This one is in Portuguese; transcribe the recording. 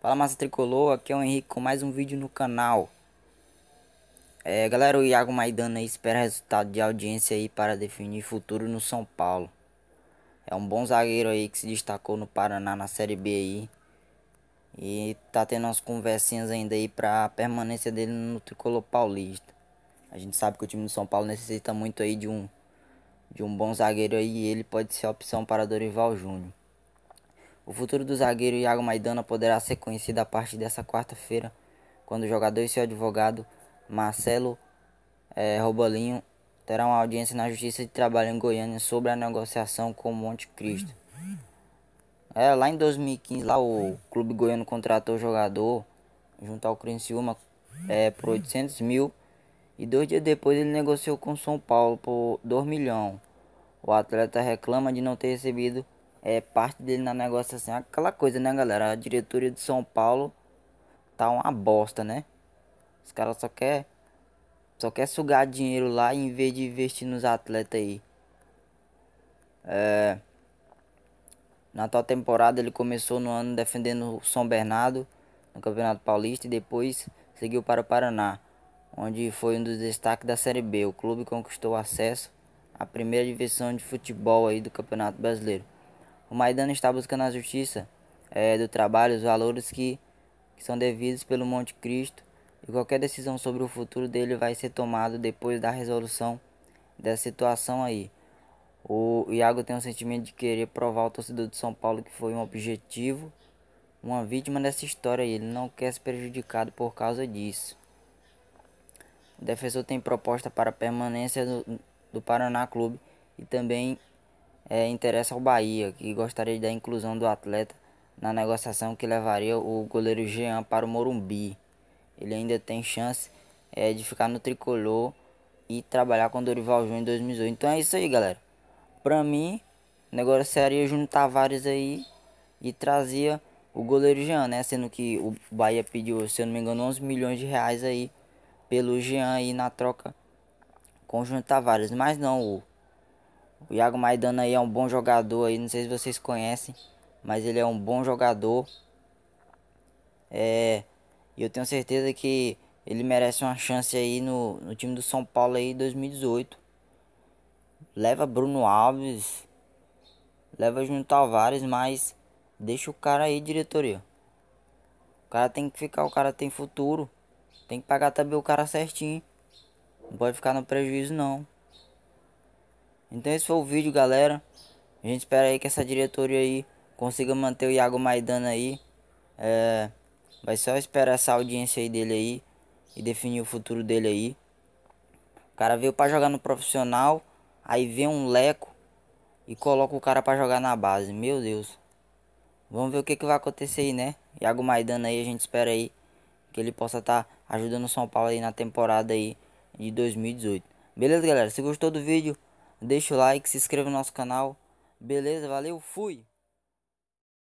Fala Massa Tricolor, aqui é o Henrique com mais um vídeo no canal. É, galera, o Iago Maidana espera resultado de audiência aí para definir futuro no São Paulo. É um bom zagueiro aí que se destacou no Paraná na Série B aí. E tá tendo umas conversinhas ainda aí pra permanência dele no Tricolor Paulista. A gente sabe que o time do São Paulo necessita muito aí de um, de um bom zagueiro aí e ele pode ser a opção para Dorival Júnior. O futuro do zagueiro Iago Maidana poderá ser conhecido a partir dessa quarta-feira, quando o jogador e seu advogado, Marcelo é, Robolinho, terão uma audiência na Justiça de Trabalho em Goiânia sobre a negociação com o Monte Cristo. É, lá em 2015, lá o clube goiano contratou o jogador junto ao Criciúma é, por 800 mil e dois dias depois ele negociou com o São Paulo por 2 milhões. O atleta reclama de não ter recebido é, parte dele na negociação. Assim, aquela coisa, né, galera? A diretoria de São Paulo tá uma bosta, né? Os caras só quer só quer sugar dinheiro lá em vez de investir nos atletas aí. É, na atual temporada ele começou no ano defendendo o São Bernardo no Campeonato Paulista e depois seguiu para o Paraná, onde foi um dos destaques da Série B. O clube conquistou acesso à primeira divisão de futebol aí do Campeonato Brasileiro. O Maidana está buscando a justiça é, do trabalho, os valores que, que são devidos pelo Monte Cristo e qualquer decisão sobre o futuro dele vai ser tomada depois da resolução dessa situação aí. O Iago tem um sentimento de querer provar ao torcedor de São Paulo que foi um objetivo, uma vítima dessa história e ele não quer ser prejudicado por causa disso. O defensor tem proposta para permanência do, do Paraná Clube e também é, interessa ao Bahia, que gostaria da inclusão do atleta na negociação que levaria o goleiro Jean para o Morumbi. Ele ainda tem chance é, de ficar no tricolor e trabalhar com Dorival Júnior em 2018. Então é isso aí, galera. Pra mim, negociaria Júnior Tavares aí e trazia o goleiro Jean, né? Sendo que o Bahia pediu, se eu não me engano, 11 milhões de reais aí pelo Jean aí na troca com o Júnior Tavares. Mas não, o o Iago Maidana aí é um bom jogador aí, não sei se vocês conhecem, mas ele é um bom jogador. É, eu tenho certeza que ele merece uma chance aí no, no time do São Paulo aí 2018. Leva Bruno Alves, leva Júnior Tavares, mas deixa o cara aí, diretoria. O cara tem que ficar, o cara tem futuro. Tem que pagar também o cara certinho. Não pode ficar no prejuízo não. Então esse foi o vídeo, galera. A gente espera aí que essa diretoria aí consiga manter o Iago Maidana aí. É, vai só esperar essa audiência aí dele aí e definir o futuro dele aí. O cara veio para jogar no profissional, aí vem um leco e coloca o cara para jogar na base. Meu Deus. Vamos ver o que, que vai acontecer aí, né? Iago Maidana aí, a gente espera aí que ele possa estar tá ajudando o São Paulo aí na temporada aí de 2018. Beleza, galera? Se gostou do vídeo, Deixa o like, se inscreva no nosso canal. Beleza, valeu, fui!